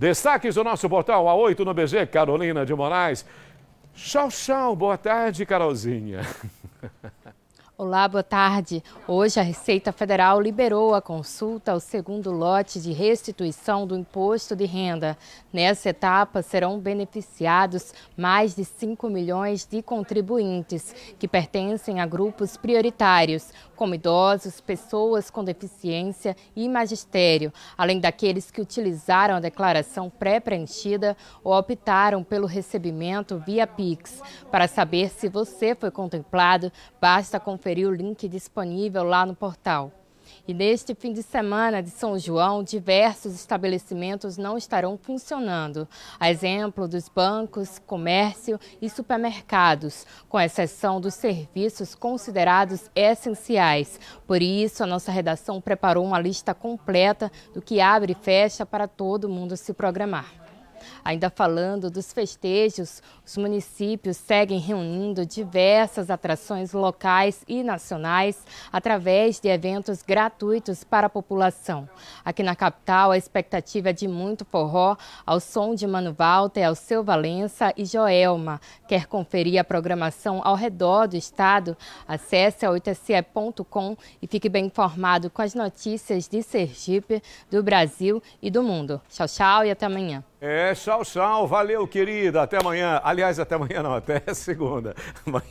Destaques do nosso portal A8 no BG, Carolina de Moraes. Tchau, tchau. Boa tarde, Carolzinha. Olá, boa tarde. Hoje a Receita Federal liberou a consulta ao segundo lote de restituição do imposto de renda. Nessa etapa serão beneficiados mais de 5 milhões de contribuintes que pertencem a grupos prioritários, como idosos, pessoas com deficiência e magistério, além daqueles que utilizaram a declaração pré-preenchida ou optaram pelo recebimento via Pix. Para saber se você foi contemplado, basta conferir conferir o link disponível lá no portal. E neste fim de semana de São João, diversos estabelecimentos não estarão funcionando, a exemplo dos bancos, comércio e supermercados, com exceção dos serviços considerados essenciais. Por isso, a nossa redação preparou uma lista completa do que abre e fecha para todo mundo se programar. Ainda falando dos festejos, os municípios seguem reunindo diversas atrações locais e nacionais através de eventos gratuitos para a população. Aqui na capital, a expectativa é de muito forró ao som de Mano Walter, Alceu Valença e Joelma. Quer conferir a programação ao redor do estado? Acesse a 8se.com e fique bem informado com as notícias de Sergipe, do Brasil e do mundo. Tchau, tchau e até amanhã. É, tchau, tchau. Valeu, querida. Até amanhã. Aliás, até amanhã não, até segunda. Amanhã.